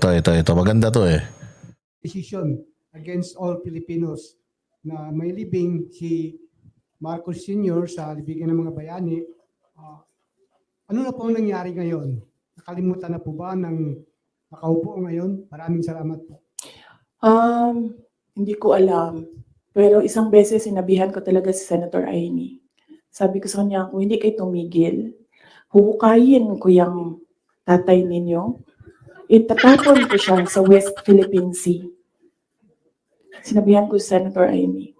Ito, ito, ito. Maganda to eh. Decision against all Filipinos na may libing si Marcos Sr. sa libingan ng mga bayani. Uh, ano na po ang nangyari ngayon? Nakalimutan na po ba ng nakaupo ngayon? Maraming salamat po. Um, hindi ko alam. Pero isang beses sinabihan ko talaga si Senator Aini. Sabi ko sa kanya, kung hindi kayo tumigil, hukayin ko yung tatay ninyo itatapon ko siya sa West Philippine Sea. Sinabihan ko Senator Amy,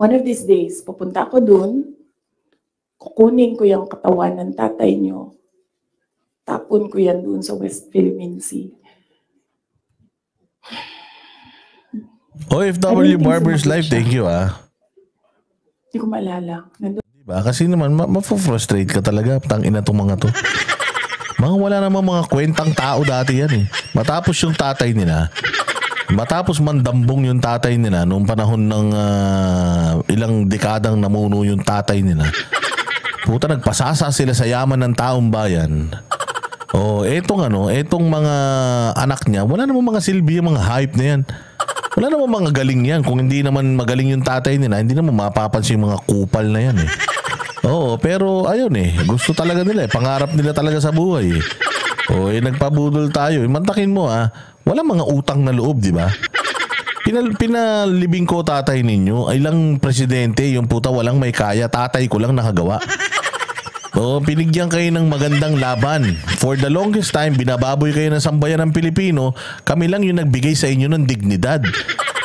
one of these days, pupunta ako doon, kukunin ko yung katawan ng tatay niyo, tapon ko yan doon sa West Philippine Sea. OFW ano Barber's Life, thank you ah. Hindi ko maalala. Nandun. Diba? Kasi naman, ma- ma-frustrate ka talaga. Tangin na itong mga to. Mga wala namang mga kwentang tao dati yan eh. Matapos yung tatay nila, matapos mandambong yung tatay nila noong panahon ng uh, ilang dekadang namuno yung tatay nila. Puta, nagpasasa sila sa yaman ng taong bayan. Oh, etong ano, etong mga anak niya, wala namang mga silbi yung mga hype na yan. Wala namang mga galing yan. Kung hindi naman magaling yung tatay nila, hindi naman mapapansin yung mga kupal na yan eh. Oo, pero ayun eh. Gusto talaga nila eh. Pangarap nila talaga sa buhay eh. O eh, nagpabudol tayo. Eh, mantakin mo ah. Wala mga utang na loob, di ba? Pinal, pinalibing ko tatay ninyo. Ilang presidente, yung puta walang may kaya. Tatay ko lang nakagawa. Oo, pinigyan kayo ng magandang laban. For the longest time, binababoy kayo ng sambayan ng Pilipino. Kami lang yung nagbigay sa inyo ng dignidad.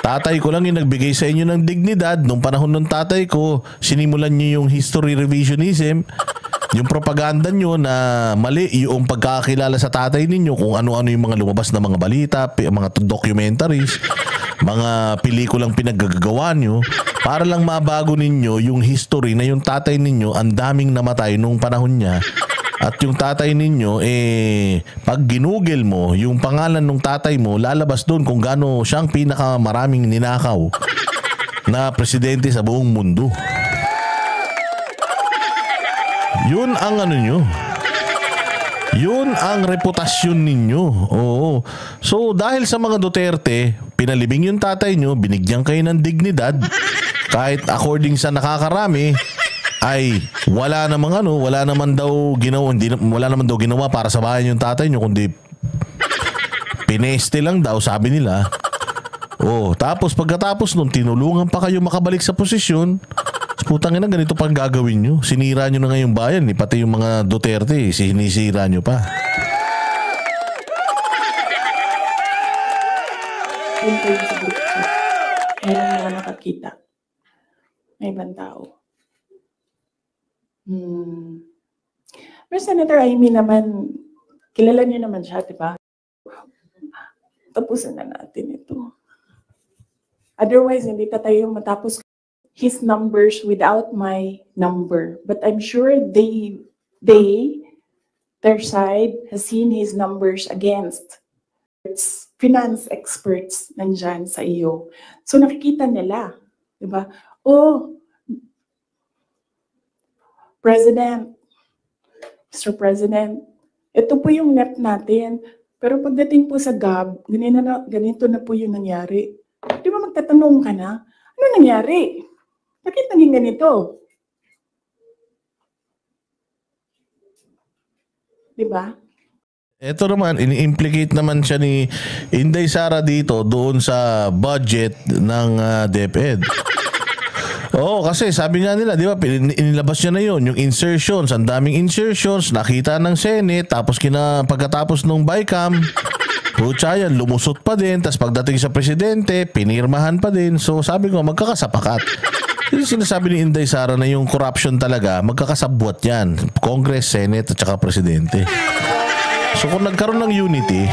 Tatay ko lang yung nagbigay sa inyo ng dignidad. Nung panahon ng tatay ko, sinimulan niyo yung history revisionism. Yung propaganda nyo na mali yung pagkakakilala sa tatay ninyo kung ano-ano yung mga lumabas na mga balita, mga documentaries, mga pelikulang pinaggagawa nyo para lang mabago ninyo yung history na yung tatay ninyo ang daming namatay nung panahon niya at yung tatay ninyo, eh, pag ginugel mo, yung pangalan ng tatay mo, lalabas doon kung gaano siyang pinakamaraming ninakaw na presidente sa buong mundo. Yun ang ano nyo. Yun ang reputasyon ninyo. Oo. So dahil sa mga Duterte, pinalibing yung tatay nyo, binigyan kayo ng dignidad. Kahit according sa nakakarami, ay wala namang ano, wala naman daw ginawa, hindi, wala naman daw ginawa para sa bahay yung tatay nyo, kundi pineste lang daw, sabi nila. Oh, tapos pagkatapos nung tinulungan pa kayo makabalik sa posisyon. Putang ina, ganito pang gagawin nyo. Sinira nyo na nga yung bayan, eh. pati yung mga Duterte, eh, sinisira nyo pa. Yung sa Facebook, meron mga nakakita. May ibang tao. Hmm. Pero Senator Amy naman, kilala niyo naman siya, di ba? Tapusin na natin ito. Otherwise, hindi pa tayo matapos his numbers without my number. But I'm sure they, they, their side, has seen his numbers against its finance experts nandyan sa iyo. So nakikita nila, di ba? Oh, President, Mr. President, ito po yung net natin. Pero pagdating po sa GAB, ganito na, ganito na po yung nangyari. Di ba magtatanong ka na, ano nangyari? Bakit naging ganito? Di ba? Ito naman, ini-implicate naman siya ni Inday Sara dito doon sa budget ng uh, DepEd. Oo, oh, kasi sabi nga nila, di ba, inilabas niya na yon yung insertions, ang daming insertions, nakita ng Senate, tapos kina, pagkatapos nung BICAM, Pucha yan, lumusot pa din. Tapos pagdating sa presidente, pinirmahan pa din. So sabi ko, magkakasapakat. Yung sinasabi ni Inday Sara na yung corruption talaga, magkakasabwat yan. Congress, Senate, at saka presidente. So kung nagkaroon ng unity,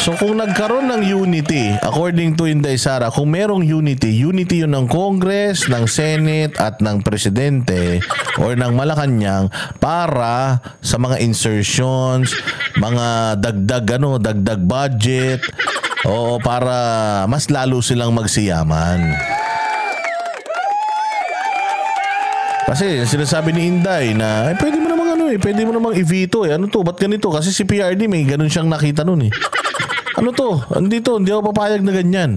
So kung nagkaroon ng unity, according to Inday Sara, kung merong unity, unity yun ng Congress, ng Senate, at ng Presidente or ng Malacanang para sa mga insertions, mga dagdag, ano, dagdag budget, o para mas lalo silang magsiyaman. Kasi sinasabi ni Inday na, eh, pwede mo namang ano eh, pwede mo namang i-veto eh. Ano to, ba't ganito? Kasi si PRD may ganun siyang nakita nun eh. Ano to? Andito, hindi ako papayag na ganyan.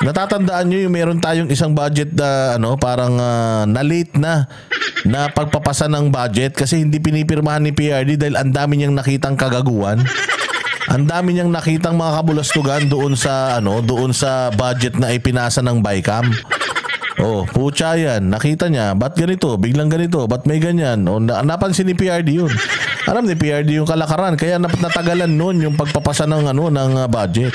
Natatandaan nyo yung meron tayong isang budget na ano, parang uh, ah, na-late na na pagpapasa ng budget kasi hindi pinipirmahan ni PRD dahil ang dami niyang nakitang kagaguan. Ang dami niyang nakitang mga kabulastugan doon sa ano, doon sa budget na ipinasa ng Bicam. Oh, pucha yan. Nakita niya, ba't ganito? Biglang ganito? Ba't may ganyan? Oh, na- napansin ni PRD yun. Alam ni PRD yung kalakaran. Kaya nat- natagalan noon yung pagpapasa ng, ano, ng uh, budget.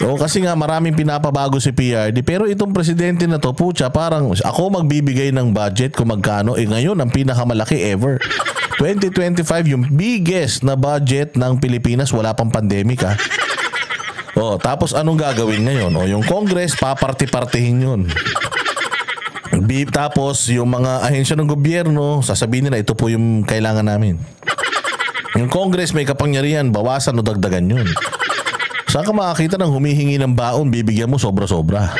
O, oh, kasi nga maraming pinapabago si PRD. Pero itong presidente na to, pucha, parang ako magbibigay ng budget kung magkano. Eh ngayon, ang pinakamalaki ever. 2025, yung biggest na budget ng Pilipinas. Wala pang pandemic ha. Ah. Oh, tapos anong gagawin ngayon? Oh, yung Congress, paparti-partihin 'yun. Sabi, tapos yung mga ahensya ng gobyerno, sasabihin nila ito po yung kailangan namin. Yung Congress may kapangyarihan, bawasan o dagdagan yun. Saan ka makakita ng humihingi ng baon, bibigyan mo sobra-sobra?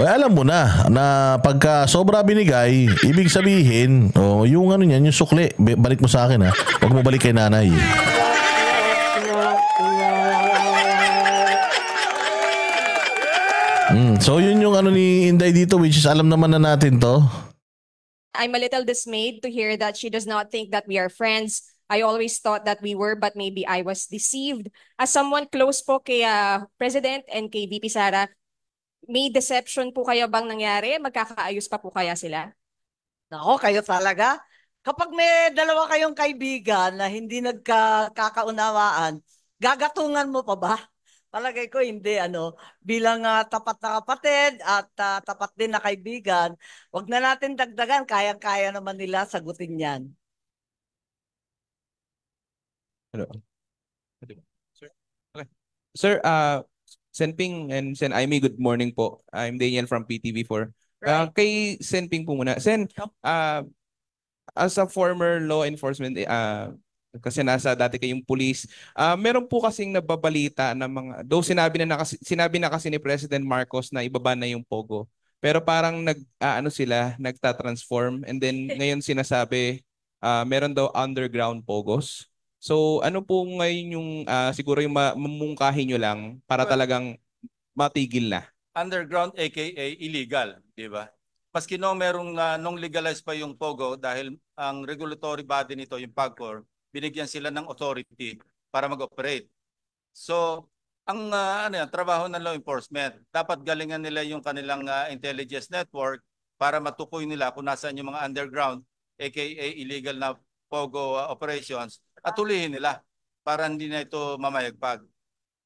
O alam mo na na pagka sobra binigay, ibig sabihin, o oh, yung ano niyan, yung sukli, balik mo sa akin ha. Huwag mo balik kay nanay. Mm, so yun yung ano ni Inday dito which is alam naman na natin to. I'm a little dismayed to hear that she does not think that we are friends. I always thought that we were but maybe I was deceived. As someone close po kay uh, President and kay VP Sara, may deception po kaya bang nangyari? Magkakaayos pa po kaya sila? Nako, kayo talaga. Kapag may dalawa kayong kaibigan na hindi nagkakaunawaan, gagatungan mo pa ba? palagay ko hindi ano bilang uh, tapat na kapatid at uh, tapat din na kaibigan wag na natin dagdagan kayang-kaya naman nila sagutin yan Hello. Sir. Okay. Sir, uh, ah, Senping and Sen Aimee, good morning po. I'm Daniel from PTV4. Right. Uh, kay Senping po muna. Sen, uh, as a former law enforcement uh, kasi nasa dati kayong pulis. Uh, meron po kasing nababalita na mga, though sinabi na, na sinabi na kasi ni President Marcos na ibaba na yung POGO. Pero parang nag, uh, ano sila, nagta-transform and then ngayon sinasabi uh, meron daw underground POGOs. So ano po ngayon yung uh, siguro yung ma- mamungkahin nyo lang para talagang matigil na? Underground aka illegal, di ba? Maski nung merong uh, nung legalize pa yung POGO dahil ang regulatory body nito yung PAGCOR binigyan sila ng authority para mag-operate. So, ang uh, ano yan, trabaho ng law enforcement, dapat galingan nila yung kanilang uh, intelligence network para matukoy nila kung nasaan yung mga underground aka illegal na POGO uh, operations at tulihin nila para hindi na ito mamayagpag.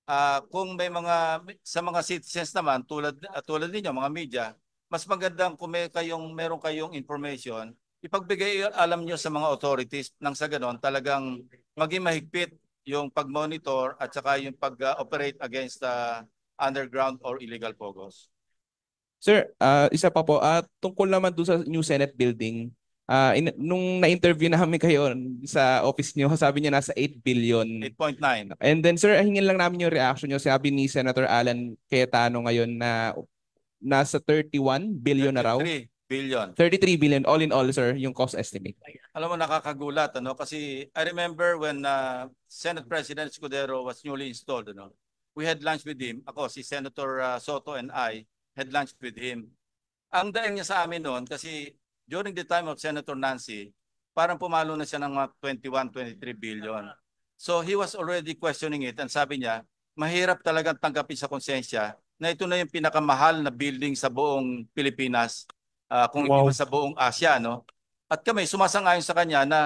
Uh, kung may mga sa mga citizens naman tulad uh, tulad ninyo mga media, mas magandang kung may kayong meron kayong information ipagbigay alam nyo sa mga authorities nang sa ganon talagang maging mahigpit yung pag-monitor at saka yung pag-operate against uh, underground or illegal pogos. Sir, uh, isa pa po, at uh, tungkol naman doon sa new Senate building, uh, in, nung na-interview namin kayo sa office niyo, sabi niya nasa 8 billion. 8.9. And then sir, hingin lang namin yung reaction niyo. Sabi ni Senator Alan Cayetano ngayon na nasa 31 billion 33. na raw billion. 33 billion all in all sir yung cost estimate. Alam mo nakakagulat ano kasi I remember when uh, Senate President Scudero was newly installed ano. We had lunch with him. Ako si Senator uh, Soto and I had lunch with him. Ang daing niya sa amin noon kasi during the time of Senator Nancy, parang pumalo na siya ng mga 21, 23 billion. So he was already questioning it and sabi niya, mahirap talaga tanggapin sa konsensya na ito na yung pinakamahal na building sa buong Pilipinas uh, kung wow. hindi sa buong Asia. No? At kami sumasang-ayon sa kanya na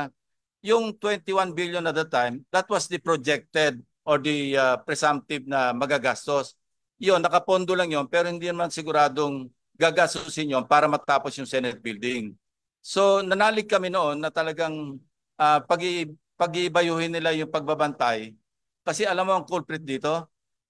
yung 21 billion at the time, that was the projected or the uh, presumptive na magagastos. Yun, nakapondo lang yun, pero hindi naman siguradong gagastusin yun para matapos yung Senate building. So nanalig kami noon na talagang uh, ah, pag pagibayuhin nila yung pagbabantay. Kasi alam mo ang culprit dito,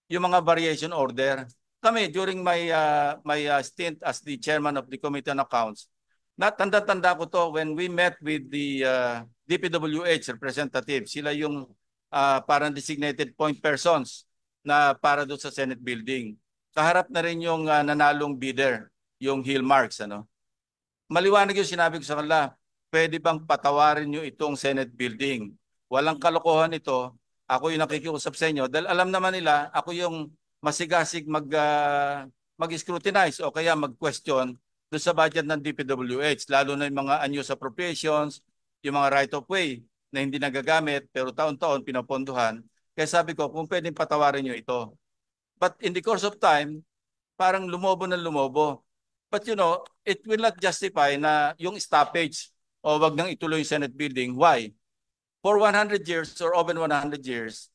yung mga variation order kami during my uh, my uh, stint as the chairman of the Committee on Accounts, natanda-tanda ko to when we met with the uh, DPWH representative. Sila yung uh, parang designated point persons na para doon sa Senate building. Kaharap na rin yung uh, nanalong bidder, yung Hillmarks. Ano? Maliwanag yung sinabi ko sa kanila, pwede bang patawarin nyo itong Senate building? Walang kalokohan ito. Ako yung nakikiusap sa inyo dahil alam naman nila, ako yung masigasig mag, uh, mag-scrutinize o kaya mag-question doon sa budget ng DPWH, lalo na yung mga unused appropriations, yung mga right-of-way na hindi nagagamit pero taon-taon pinapondohan. Kaya sabi ko, kung pwedeng patawarin niyo ito. But in the course of time, parang lumobo ng lumobo. But you know, it will not justify na yung stoppage o wag nang ituloy yung Senate building. Why? For 100 years or over 100 years,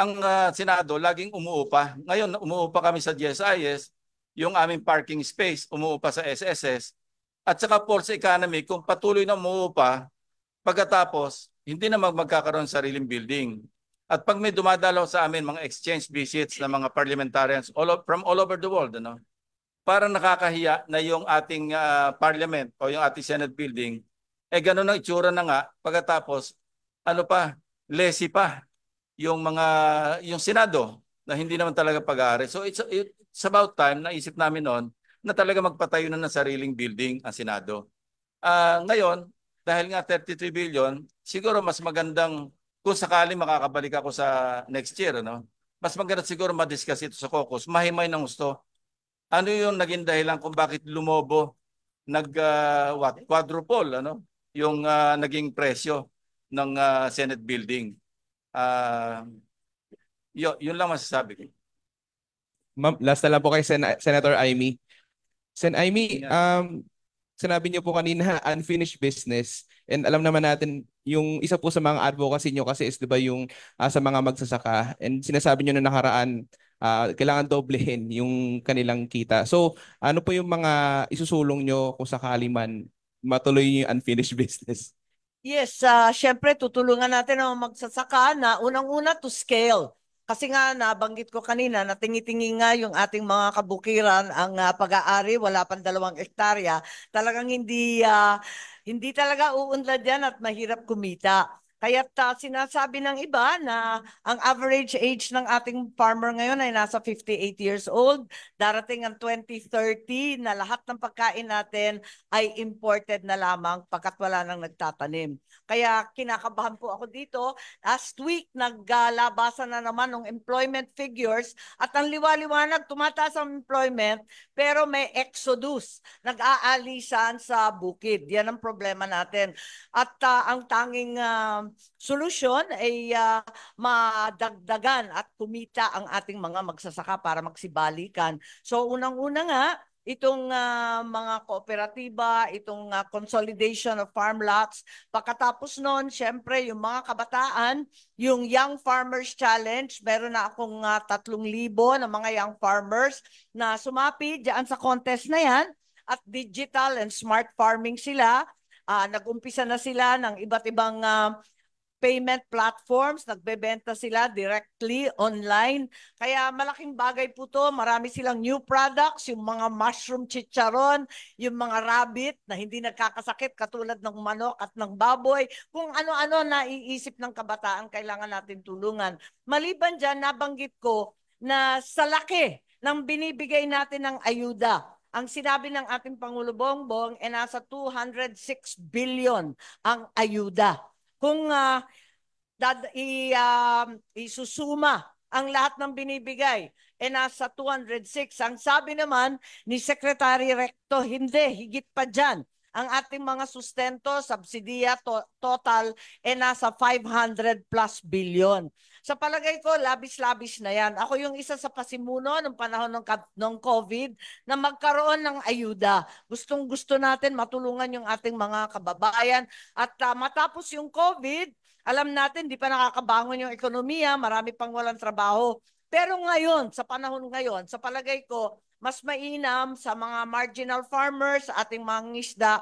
ang uh, Senado laging umuupa. Ngayon, umuupa kami sa GSIS, yung aming parking space, umuupa sa SSS, at saka for sa economy, kung patuloy na umuupa, pagkatapos, hindi na mag magkakaroon sariling building. At pag may dumadalaw sa amin mga exchange visits ng mga parliamentarians all of, from all over the world, ano? parang nakakahiya na yung ating uh, parliament o yung ating Senate building, eh ganun ang itsura na nga, pagkatapos, ano pa, lesi pa yung mga yung Senado na hindi naman talaga pag-aari. So it's, it's about time na isip namin noon na talaga magpatayo na ng sariling building ang Senado. Uh, ngayon, dahil nga 33 billion, siguro mas magandang kung sakali makakabalik ako sa next year, no? mas maganda siguro madiscuss ito sa caucus. Mahimay ng gusto. Ano yung naging dahilan kung bakit lumobo nag uh, ah, what, quadruple ano? yung uh, naging presyo ng uh, Senate building. Uh, um, yun, yun lang masasabi ko. Ma'am, last na lang po kay Sen Senator Amy. Sen Amy, um, sinabi niyo po kanina unfinished business and alam naman natin yung isa po sa mga advocacy niyo kasi is 'di ba yung uh, sa mga magsasaka and sinasabi niyo na nakaraan uh, kailangan doblehin yung kanilang kita. So, ano po yung mga isusulong niyo kung sakali man matuloy yung unfinished business? Yes, uh, syempre tutulungan natin ang magsasaka na unang-una to scale. Kasi nga nabanggit ko kanina, na tingi nga yung ating mga kabukiran ang uh, pag-aari, wala pang dalawang hektarya. Talagang hindi uh, hindi talaga uunlad yan at mahirap kumita. Kaya Kaya't uh, sinasabi ng iba na ang average age ng ating farmer ngayon ay nasa 58 years old. Darating ang 2030 na lahat ng pagkain natin ay imported na lamang pagkat wala nang nagtatanim. Kaya kinakabahan po ako dito. Last week, naglalabasan na naman ng employment figures at ang liwaliwanag, tumataas ang employment pero may exodus. Nag-aalisan sa bukid. Yan ang problema natin. At uh, ang tanging uh, solusyon ay uh, madagdagan at kumita ang ating mga magsasaka para magsibalikan. So unang-una nga, itong uh, mga kooperatiba, itong uh, consolidation of farm lots. Pagkatapos noon, syempre, yung mga kabataan, yung Young Farmers Challenge, meron na akong uh, 3,000 na mga young farmers na sumapi diyan sa contest na yan at digital and smart farming sila. Uh, nag-umpisa na sila ng iba't ibang uh, payment platforms, nagbebenta sila directly online. Kaya malaking bagay po to. Marami silang new products, yung mga mushroom chicharon, yung mga rabbit na hindi nagkakasakit katulad ng manok at ng baboy. Kung ano-ano naiisip ng kabataan, kailangan natin tulungan. Maliban dyan, nabanggit ko na sa laki ng binibigay natin ng ayuda, ang sinabi ng ating Pangulo Bongbong ay eh nasa 206 billion ang ayuda kung uh, dad, i, uh, isusuma ang lahat ng binibigay e nasa 206. Ang sabi naman ni Secretary Recto, hindi, higit pa dyan. Ang ating mga sustento, subsidia, to, total e nasa 500 plus billion. Sa palagay ko, labis-labis na yan. Ako yung isa sa pasimuno ng panahon ng, ng COVID na magkaroon ng ayuda. Gustong gusto natin matulungan yung ating mga kababayan. At uh, matapos yung COVID, alam natin, di pa nakakabangon yung ekonomiya, marami pang walang trabaho. Pero ngayon, sa panahon ngayon, sa palagay ko, mas mainam sa mga marginal farmers, ating mga ngisda,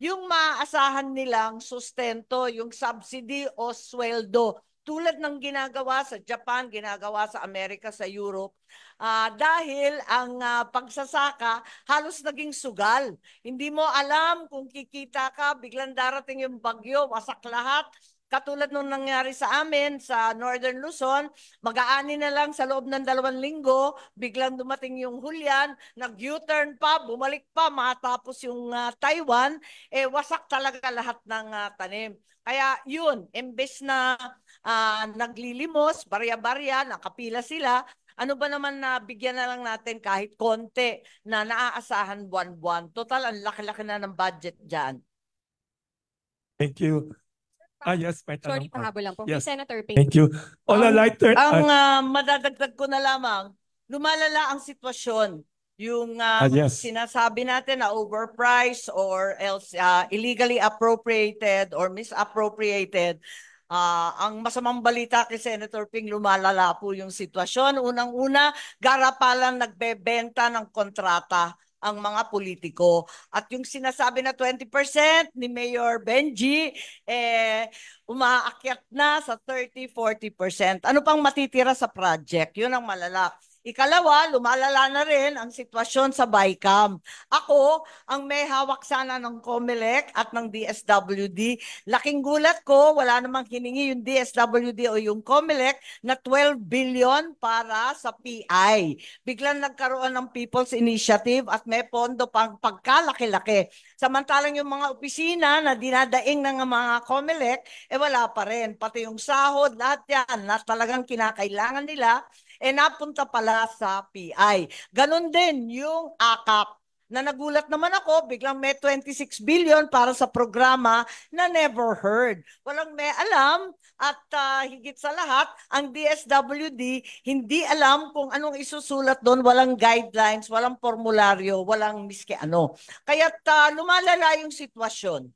yung maaasahan nilang sustento, yung subsidy o sweldo tulad ng ginagawa sa Japan, ginagawa sa Amerika, sa Europe, uh, dahil ang uh, pagsasaka halos naging sugal. Hindi mo alam kung kikita ka, biglang darating yung bagyo, wasak lahat. Katulad nung nangyari sa amin sa Northern Luzon, mag-aani na lang sa loob ng dalawang linggo, biglang dumating yung Hulyan, nag-U-turn pa, bumalik pa, matapos yung uh, Taiwan, eh wasak talaga lahat ng uh, tanim. Kaya yun, imbes na uh, naglilimos, barya-barya, nakapila sila. Ano ba naman na bigyan na lang natin kahit konti na naaasahan buwan-buwan? Total, ang laki-laki na ng budget dyan. Thank you. Ah, ah yes, may tanong Sorry, pa. pahabol lang po. Yes. Senator Payne. Thank you. On a lighter... Ang uh, madadagdag ko na lamang, lumalala ang sitwasyon. Yung uh, ah, yes. sinasabi natin na overpriced or else uh, illegally appropriated or misappropriated Uh, ang masamang balita kay Senator Ping, lumalala po yung sitwasyon. Unang-una, garapalan nagbebenta ng kontrata ang mga politiko. At yung sinasabi na 20% ni Mayor Benji, eh, umaakyat na sa 30-40%. Ano pang matitira sa project? Yun ang malala. Ikalawa, lumalala na rin ang sitwasyon sa BICAM. Ako, ang may hawak sana ng COMELEC at ng DSWD. Laking gulat ko, wala namang hiningi yung DSWD o yung COMELEC na 12 billion para sa PI. Biglang nagkaroon ng People's Initiative at may pondo pang pagkalaki-laki. Samantalang yung mga opisina na dinadaing ng mga COMELEC, eh wala pa rin. Pati yung sahod, lahat yan na talagang kinakailangan nila eh napunta pala sa PI. Ganon din yung AKAP na nagulat naman ako, biglang may 26 billion para sa programa na never heard. Walang may alam at uh, higit sa lahat, ang DSWD hindi alam kung anong isusulat doon, walang guidelines, walang formularyo, walang miski ano. Kaya uh, ah, lumalala yung sitwasyon.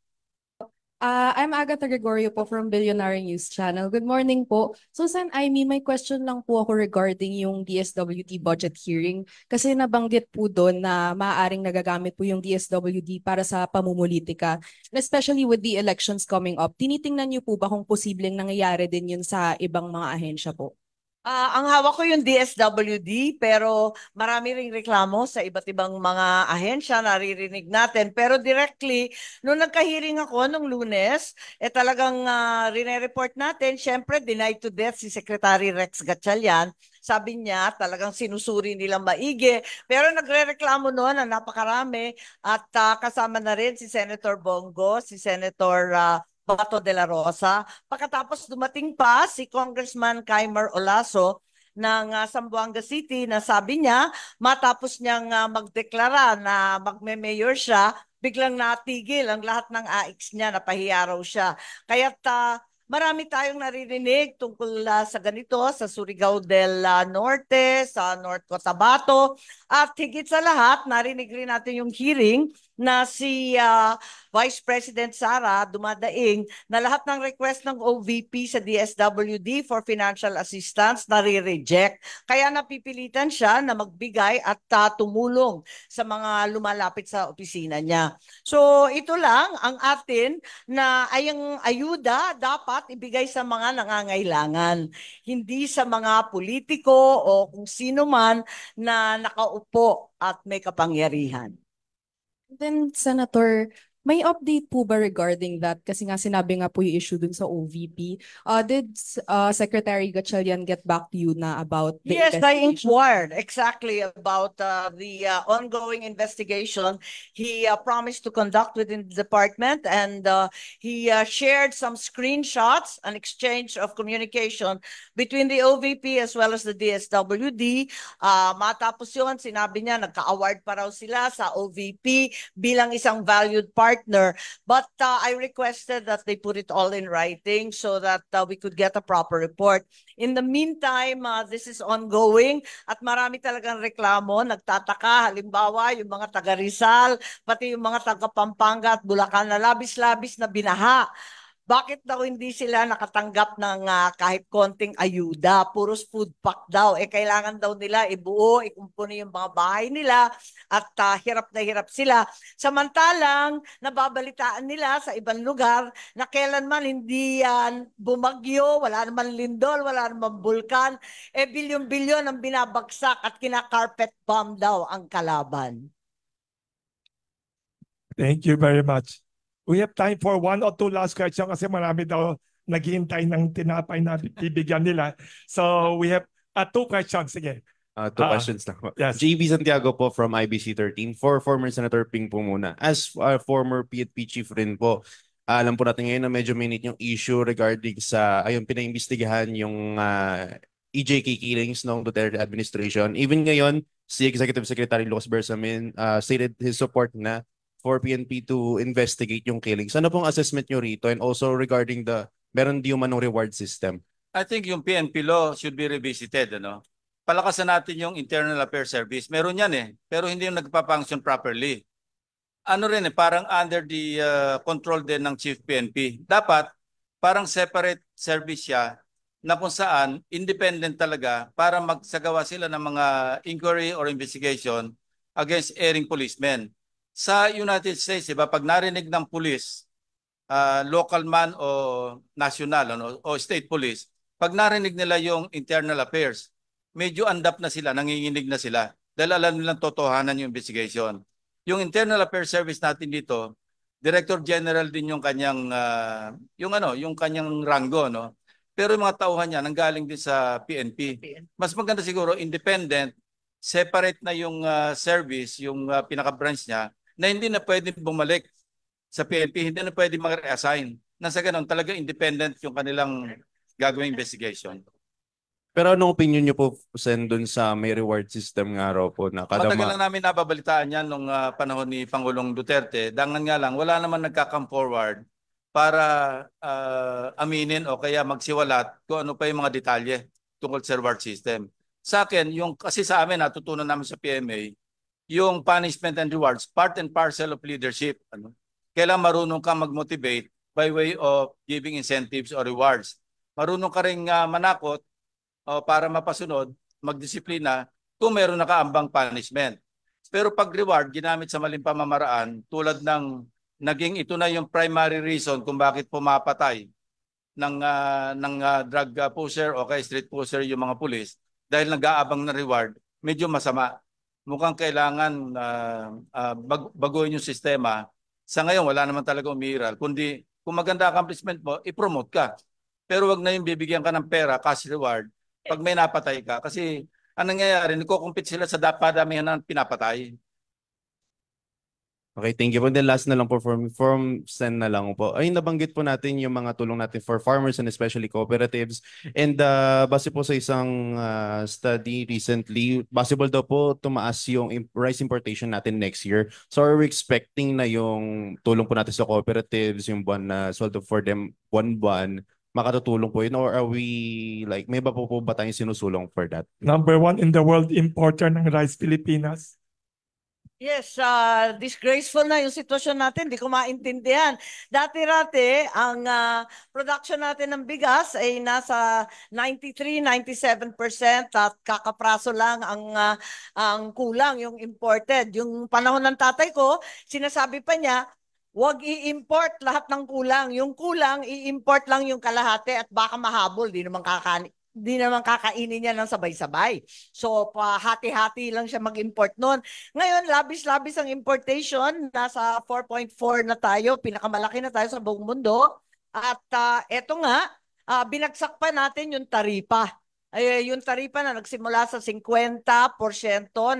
Uh, I'm Agatha Gregorio po from Billionaire News Channel. Good morning po. So, Susan Aimee, may question lang po ako regarding yung DSWD budget hearing. Kasi nabanggit po doon na maaaring nagagamit po yung DSWD para sa pamumulitika. And especially with the elections coming up, tinitingnan niyo po ba kung posibleng nangyayari din yun sa ibang mga ahensya po? Uh, ang hawak ko yung DSWD pero marami ring reklamo sa iba't ibang mga ahensya naririnig natin. Pero directly, nung nagkahiring ako nung lunes, eh talagang uh, ah, rine natin, syempre denied to death si Secretary Rex Gatchalian sabi niya, talagang sinusuri nilang maigi. Pero nagre-reklamo noon ang napakarami at uh, kasama na rin si Senator Bongo, si Senator uh, Bato de la Rosa. Pagkatapos dumating pa si Congressman Kaimer Olaso ng uh, Sambuanga City na sabi niya matapos niyang uh, magdeklara na magme-mayor siya, biglang natigil ang lahat ng AX niya, napahiya raw siya. Kaya't uh, Marami tayong naririnig tungkol uh, sa ganito sa Surigao del uh, Norte, sa North Cotabato at higit sa lahat narinig rin natin yung hearing na si uh, Vice President Sara dumadaing na lahat ng request ng OVP sa DSWD for financial assistance nare-reject. Kaya napipilitan siya na magbigay at uh, tumulong sa mga lumalapit sa opisina niya. So ito lang ang atin na ayang ayuda dapat ibigay sa mga nangangailangan. Hindi sa mga politiko o kung sino man na nakaupo at may kapangyarihan. Then, Senator, may update po ba regarding that? Kasi nga sinabi nga po yung issue dun sa OVP. Uh, did uh, Secretary Gachalian get back to you na about the Yes, I inquired exactly about uh, the uh, ongoing investigation. He uh, promised to conduct within the department and uh, he uh, shared some screenshots, an exchange of communication between the OVP as well as the DSWD. Uh, matapos yun, sinabi niya nagka-award pa raw sila sa OVP bilang isang valued partner partner. But uh, I requested that they put it all in writing so that uh, we could get a proper report. In the meantime, uh, this is ongoing at marami talagang reklamo. Nagtataka, halimbawa, yung mga taga Rizal, pati yung mga taga Pampanga at Bulacan na labis-labis na binaha bakit daw hindi sila nakatanggap ng uh, kahit konting ayuda, puros food pack daw. Eh kailangan daw nila ibuo, ikumpuni yung mga bahay nila at uh, hirap na hirap sila. Samantalang nababalitaan nila sa ibang lugar na kailanman hindi yan bumagyo, wala naman lindol, wala naman bulkan, eh bilyon-bilyon ang binabagsak at kina-carpet bomb daw ang kalaban. Thank you very much. We have time for one or two last question kasi marami daw naghihintay ng tinapay na bibigyan nila. So we have uh, two questions. Sige. Uh, two uh, questions lang po. Yes. JB Santiago po from IBC 13. For former Senator Ping po muna. As uh, former PFP chief rin po, uh, alam po natin ngayon na medyo minute yung issue regarding sa, ayun, pinaimbestigahan yung uh, EJK killings ng Duterte administration. Even ngayon, si Executive Secretary Lucas Bersamin uh, stated his support na for PNP to investigate yung killings. Ano pong assessment nyo rito and also regarding the meron di umanong reward system? I think yung PNP law should be revisited. Ano? Palakasan natin yung Internal Affairs Service. Meron yan eh, pero hindi yung nagpa-function properly. Ano rin eh, parang under the uh, control din ng Chief PNP. Dapat parang separate service siya na kung saan independent talaga para magsagawa sila ng mga inquiry or investigation against erring policemen. Sa United States, iba pag narinig ng police, uh, ah, local man o national ano, o state police, pag narinig nila yung internal affairs, medyo andap na sila, nanginginig na sila. Dahil alam nilang totohanan yung investigation. Yung internal affairs service natin dito, Director General din yung kanyang uh, yung ano, yung kanyang rango no. Pero yung mga tauhan niya nanggaling din sa PNP. Mas maganda siguro independent, separate na yung uh, service, yung uh, pinaka-branch niya na hindi na pwedeng bumalik sa PNP, hindi na pwedeng mag-reassign. Nasa ganun, talaga independent yung kanilang gagawing investigation. Pero anong opinion niyo po, send doon sa may reward system nga raw po na kada Matagal na namin nababalitaan yan nung uh, panahon ni Pangulong Duterte. Dangan nga lang, wala naman nagka-come forward para uh, aminin o kaya magsiwalat kung ano pa yung mga detalye tungkol sa reward system. Sa akin, yung kasi sa amin natutunan namin sa PMA, yung punishment and rewards, part and parcel of leadership. Ano? Kailangan marunong ka mag-motivate by way of giving incentives or rewards. Marunong ka rin uh, ah, manakot uh, para mapasunod, magdisiplina kung meron nakaambang punishment. Pero pag reward ginamit sa maling pamamaraan tulad ng naging ito na yung primary reason kung bakit pumapatay ng uh, ng uh, drug pusher o kay street pusher yung mga pulis dahil nag-aabang ng reward, medyo masama mukhang kailangan uh, uh, bag- baguhin yung sistema. Sa ngayon, wala naman talaga umiral. Kundi kung maganda accomplishment mo, i-promote ka. Pero wag na yung bibigyan ka ng pera, cash reward, pag may napatay ka. Kasi anong nangyayari, nagko-compete sila sa dapat damihan ng pinapatay. Okay, thank you po. then last na lang po from, from Sen na lang po. Ay, nabanggit po natin yung mga tulong natin for farmers and especially cooperatives. And uh, base po sa isang uh, study recently, possible daw po tumaas yung rice importation natin next year. So are we expecting na yung tulong po natin sa cooperatives, yung buwan na uh, sweldo for them buwan-buwan, makatutulong po yun? Or are we like, may ba po po ba tayong sinusulong for that? Number one in the world importer ng rice Pilipinas. Yes, uh, disgraceful na yung sitwasyon natin, hindi ko maintindihan. Dati-dati, ang uh, production natin ng bigas ay nasa 93-97% at kakapraso lang ang, uh, ang kulang, yung imported. Yung panahon ng tatay ko, sinasabi pa niya, Huwag i-import lahat ng kulang. Yung kulang, i-import lang yung kalahati at baka mahabol. Di naman kakani di naman kakainin niya ng sabay-sabay. So, hati-hati lang siya mag-import noon. Ngayon, labis-labis ang importation. Nasa 4.4 na tayo. Pinakamalaki na tayo sa buong mundo. At uh, eto nga, uh, binagsak pa natin yung taripa. Ay, yung taripa na nagsimula sa 50%,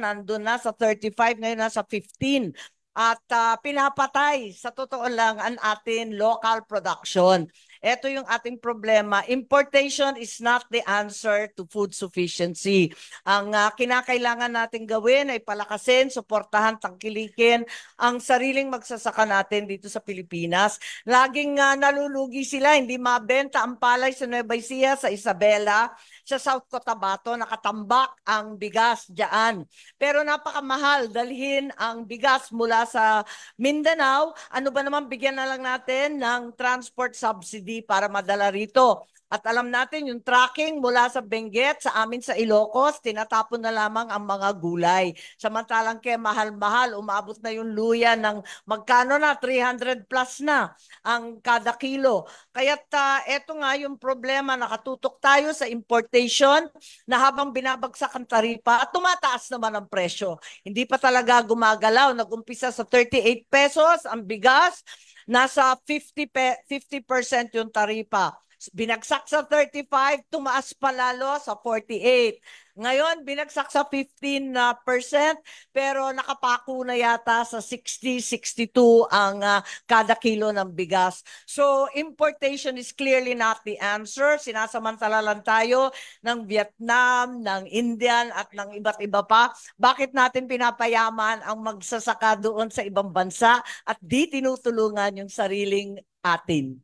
nandun na sa 35, ngayon nasa 15. At uh, pinapatay, sa totoo lang, ang atin local production. Ito yung ating problema. Importation is not the answer to food sufficiency. Ang uh, kinakailangan natin gawin ay palakasin, suportahan, tangkilikin ang sariling magsasaka natin dito sa Pilipinas. Laging uh, nalulugi sila, hindi mabenta ang palay sa Nueva Ecija, sa Isabela, sa South Cotabato, nakatambak ang bigas diyan. Pero napakamahal dalhin ang bigas mula sa Mindanao. Ano ba naman bigyan na lang natin ng transport subsidy CD para madala rito. At alam natin yung tracking mula sa Benguet sa amin sa Ilocos, tinatapon na lamang ang mga gulay. Samantalang kay mahal-mahal, umabot na yung luya ng magkano na, 300 plus na ang kada kilo. Kaya uh, ah, eto nga yung problema, nakatutok tayo sa importation na habang binabagsak ang taripa at tumataas naman ang presyo. Hindi pa talaga gumagalaw, nagumpisa sa 38 pesos ang bigas, Nasa 50 pe, 50% yung taripa. Binagsak sa 35, tumaas pa lalo sa 48. Ngayon, binagsak sa 15%, uh, percent, pero nakapako na yata sa 60, 62 ang uh, kada kilo ng bigas. So, importation is clearly not the answer. Sinasamantala lang tayo ng Vietnam, ng Indian, at ng iba't iba pa. Bakit natin pinapayaman ang magsasaka doon sa ibang bansa at di tinutulungan yung sariling atin?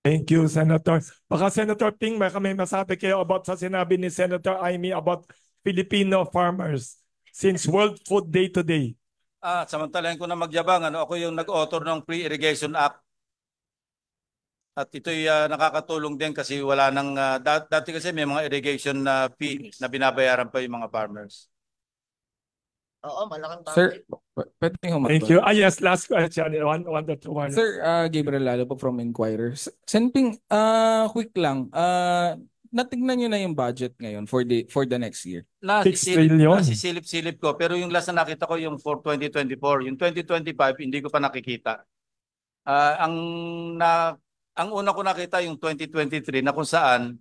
Thank you, Senator. Baka Senator Ping, may may masabi kayo about sa sinabi ni Senator Aimee about Filipino farmers since World Food Day today. Ah, samantalahin ko na magyabang. Ano, ako yung nag-author ng Pre-Irrigation Act. At ito'y uh, nakakatulong din kasi wala nang... Uh, dati kasi may mga irrigation uh, fee na binabayaran pa yung mga farmers. Oo, malaking bagay. Sir, p- pwede kong Thank you. Ah, yes, last question. One, one, that one. Sir, ah, Gabriel Lalo po from Inquirer. S- Senping, ah, quick lang. Ah, natignan niyo na yung budget ngayon for the for the next year. Six Nasisilip, trillion. nasisilip-silip ko. Pero yung last na nakita ko, yung for 2024. Yung 2025, hindi ko pa nakikita. Ah, ang na ang una ko nakita yung 2023 na kung saan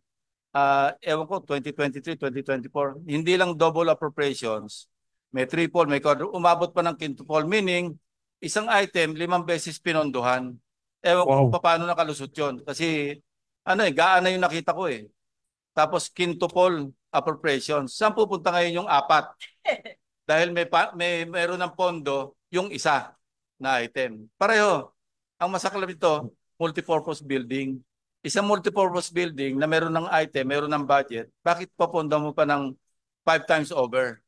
ah ewan ko 2023 2024 hindi lang double appropriations may triple, may quadruple. Umabot pa ng quintuple, meaning isang item, limang beses pinondohan. Ewan wow. ko paano nakalusot yun. Kasi ano eh, gaan na yung nakita ko eh. Tapos quintuple appropriation. Saan pupunta ngayon yung apat? Dahil may, may meron ng pondo yung isa na item. Pareho, ang masaklap ito, multipurpose building. Isang multipurpose building na meron ng item, meron ng budget, bakit papondo mo pa ng five times over?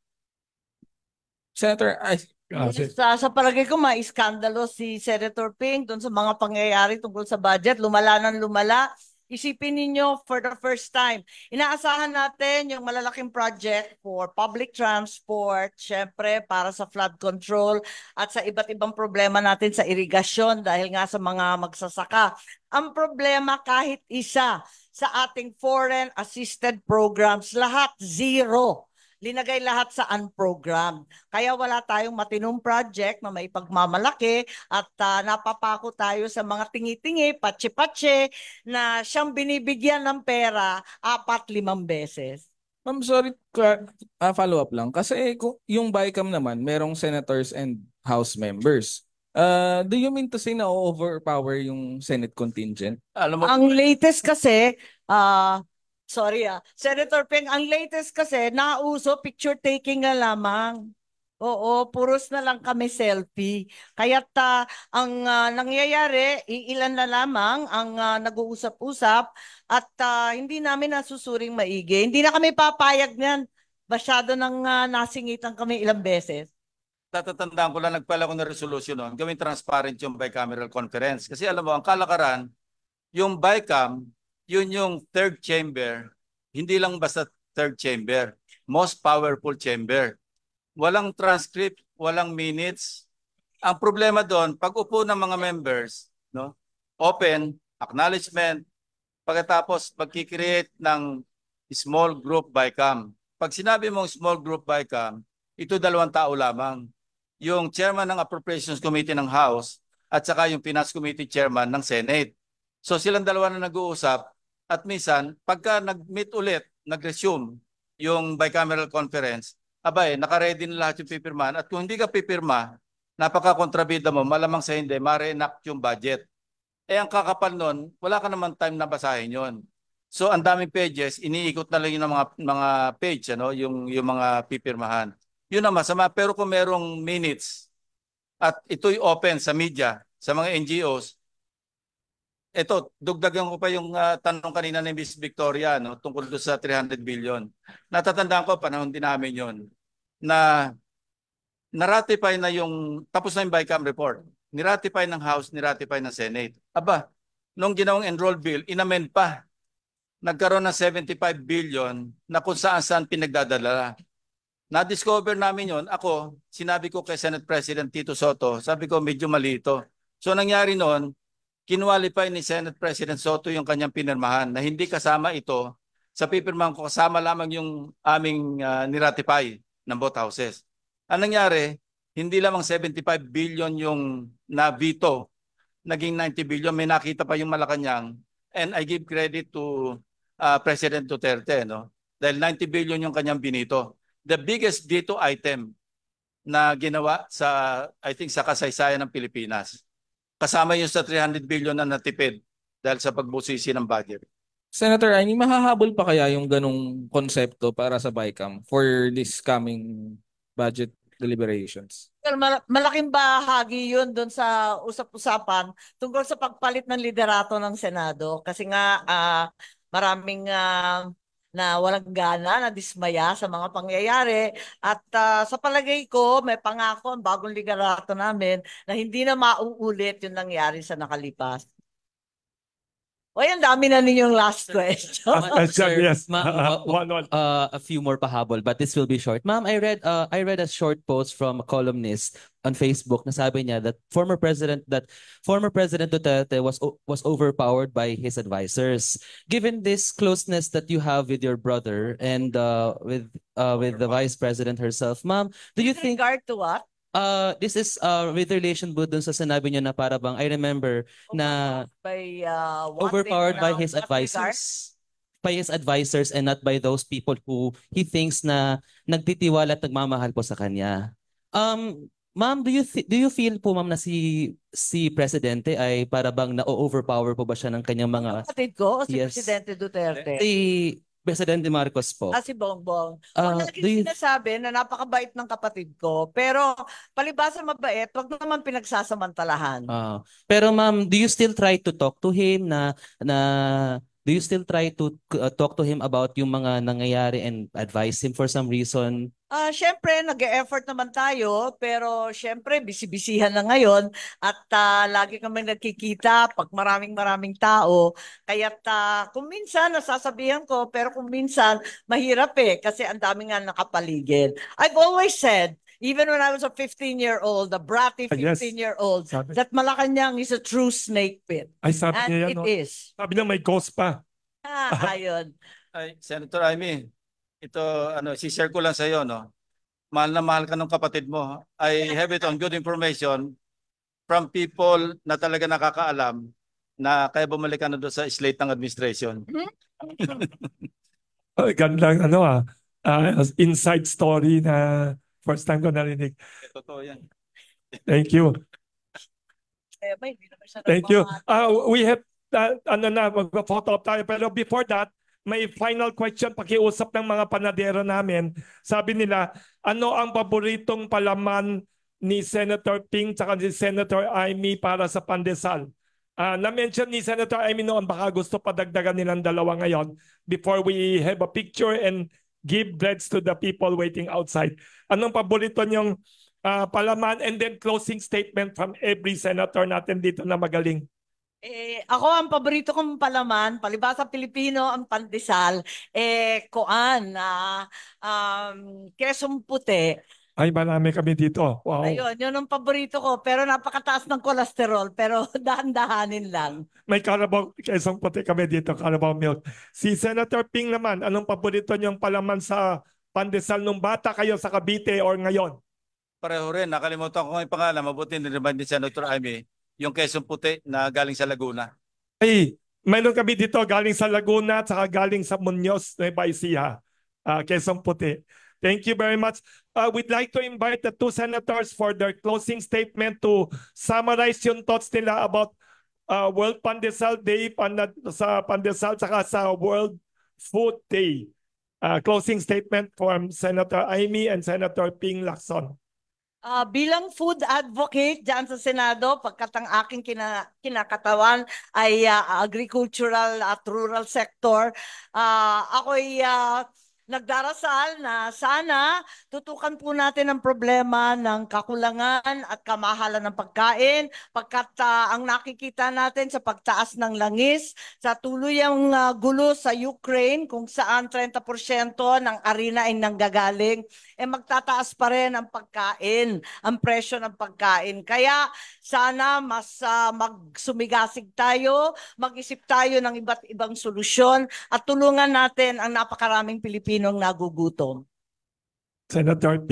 Senator, I, uh, ah, si- Sa, ah, sa palagay ko, maiskandalo si Senator Ping doon sa mga pangyayari tungkol sa budget. Lumala ng lumala. Isipin ninyo for the first time. Inaasahan natin yung malalaking project for public transport, syempre para sa flood control at sa iba't ibang problema natin sa irigasyon dahil nga sa mga magsasaka. Ang problema kahit isa sa ating foreign assisted programs, lahat zero linagay lahat sa unprogrammed. Kaya wala tayong matinong project na may pagmamalaki at uh, napapako tayo sa mga tingi-tingi, patse-patse na siyang binibigyan ng pera apat limang beses. Ma'am, sorry, uh, follow-up lang. Kasi eh, yung BICAM naman, merong senators and house members. Uh, do you mean to say na overpower yung Senate contingent? Alam mo, Ang latest kasi, uh, Sorry ah. Senator Peng, ang latest kasi, nauso picture taking na lamang. Oo, puros na lang kami selfie. Kaya ta, ah, ang uh, nangyayari, iilan na lamang ang uh, nag-uusap-usap at uh, hindi namin nasusuring maigi. Hindi na kami papayag niyan. Masyado nang uh, nasingitan kami ilang beses. Tatatandaan ko lang, nagpala ko ng resolution noon, gawin transparent yung bicameral conference. Kasi alam mo, ang kalakaran, yung bicam, yun yung third chamber, hindi lang basta third chamber, most powerful chamber. Walang transcript, walang minutes. Ang problema doon, pag upo ng mga members, no? open, acknowledgement, pagkatapos pagkikreate ng small group by cam. Pag sinabi mong small group by cam, ito dalawang tao lamang. Yung chairman ng Appropriations Committee ng House at saka yung Finance Committee chairman ng Senate. So silang dalawa na nag-uusap, at minsan, pagka nag-meet ulit, nag-resume yung bicameral conference, abay, nakaready na lahat yung pipirmahan. At kung hindi ka pipirma, napaka-kontrabida mo, malamang sa hindi, ma-reenact yung budget. Eh ang kakapal nun, wala ka naman time na basahin yon. So ang daming pages, iniikot na lang yung mga, mga page, ano, yung, yung mga pipirmahan. Yun ang masama, pero kung merong minutes at ito'y open sa media, sa mga NGOs, ito, dugdagan ko pa yung uh, tanong kanina ni Ms. Victoria no, tungkol do sa 300 billion. Natatandaan ko, panahon din namin yon na naratify na yung, tapos na yung BICAM report. Niratify ng House, niratify ng Senate. Aba, nung ginawang enroll bill, inamend pa. Nagkaroon ng 75 billion na kung saan saan pinagdadala. Na-discover namin yon Ako, sinabi ko kay Senate President Tito Soto, sabi ko medyo mali ito. So nangyari noon, kinwalify ni Senate President Soto yung kanyang pinirmahan na hindi kasama ito sa pipirmahan ko kasama lamang yung aming uh, niratify ng both houses. Ang nangyari, hindi lamang 75 billion yung na-veto, naging 90 billion. May nakita pa yung Malacanang and I give credit to uh, President Duterte. No? Dahil 90 billion yung kanyang binito. The biggest veto item na ginawa sa, I think, sa kasaysayan ng Pilipinas. Kasama yung sa 300 billion na natipid dahil sa pagbusisi ng budget. Senator, I mahahabol pa kaya yung ganong konsepto para sa BICAM for this coming budget deliberations? Well, malaking bahagi yun doon sa usap-usapan tungkol sa pagpalit ng liderato ng Senado kasi nga uh, maraming uh, na walang gana, na dismaya sa mga pangyayari. At uh, sa palagay ko, may pangako ang bagong ligarato namin na hindi na mauulit yung nangyari sa nakalipas. O yan, dami na ninyong last question. Uh, uh sir, yes. Ma'am, uh, uh, one, one. Uh, a few more pahabol, but this will be short. Ma'am, I read uh, I read a short post from a columnist on Facebook na sabi niya that former president that former president Duterte was was overpowered by his advisors. Given this closeness that you have with your brother and uh, with uh, with the vice president herself, ma'am, do you think regard to what? Uh, this is uh, with relation po dun sa sinabi niyo na para bang I remember na by, uh, overpowered by his advisors. By his advisors and not by those people who he thinks na nagtitiwala at nagmamahal po sa kanya. Um, ma'am, do you do you feel po ma'am na si si presidente ay para bang na-overpower po ba siya ng kanyang mga Kapatid ko o si yes. presidente Duterte? Si Presidente Marcos po. Ah, si Bongbong. Uh, Ang lagi you... sinasabi na napakabait ng kapatid ko, pero palibasa mabait, wag naman pinagsasamantalahan. Uh, pero ma'am, do you still try to talk to him na na do you still try to uh, talk to him about yung mga nangyayari and advise him for some reason? Ah, uh, syempre nag-e-effort naman tayo pero syempre bisibisihan na ngayon at uh, lagi kami nagkikita pag maraming maraming tao. Kaya uh, ah, kung minsan nasasabihan ko pero kung minsan mahirap eh kasi ang dami nga nakapaligid. I've always said Even when I was a 15-year-old, a bratty 15-year-old, ah, yes. that Malacanang is a true snake pit. Ay, sabi And niya yan. it no? is. Sabi niya may ghost pa. Ah, ayun. Ay, Senator Amy, ito, ano, si-share ko lang sa iyo, no? Mahal na mahal ka ng kapatid mo. I have it on good information from people na talaga nakakaalam na kaya bumalik ka na doon sa slate ng administration. oh, hmm? ganun ano ah, uh, inside story na First time ko narinig. Eh, totoo yan. Thank you. Kaya ba, hindi naman siya Thank you. Uh, we have, uh, ano na, mag-photo up tayo. Pero before that, may final question pakiusap ng mga panadero namin. Sabi nila, ano ang paboritong palaman ni Senator Ping at ni Senator Amy para sa pandesal? Uh, na-mention ni Senator Amy noon, baka gusto padagdagan nilang dalawa ngayon before we have a picture and give breads to the people waiting outside. Anong paborito niyong uh, palaman and then closing statement from every senator natin dito na magaling? Eh, ako ang paborito kong palaman, palibasa Pilipino ang pandesal, eh, koan, na uh, um, kresong puti, ay, marami kami dito. Wow. Ayun, yun ang paborito ko. Pero napakataas ng kolesterol. Pero dahan-dahanin lang. May Carabao, isang puti kami dito, Carabao milk. Si Senator Ping naman, anong paborito niyong palaman sa pandesal nung bata kayo sa Cavite or ngayon? Pareho rin. Nakalimutan ko nga yung pangalan. Mabuti niremind ni Senator Amy. Yung kesong puti na galing sa Laguna. Ay, mayroon kami dito galing sa Laguna at saka galing sa Muñoz, Nueva Ecija. Uh, ah, kesong puti. Thank you very much. Uh, we'd like to invite the two senators for their closing statement to summarize yung thoughts nila about uh, World Pandesal Day, pan sa Pandesal, saka sa World Food Day. Uh, closing statement from Senator Amy and Senator Ping Lacson. Uh, bilang food advocate dyan sa Senado, pagkat ang aking kina, kinakatawan ay uh, agricultural at rural sector, uh, ako'y uh, nagdarasal na sana tutukan po natin ang problema ng kakulangan at kamahalan ng pagkain pagkat uh, ang nakikita natin sa pagtaas ng langis sa tuluyang uh, gulo sa Ukraine kung saan 30% ng arena ay nanggagaling eh magtataas pa rin ang pagkain ang presyo ng pagkain kaya sana mas uh, magsumigasig tayo mag-isip tayo ng iba't ibang solusyon at tulungan natin ang napakaraming Pilipino sinong nagugutom. Senator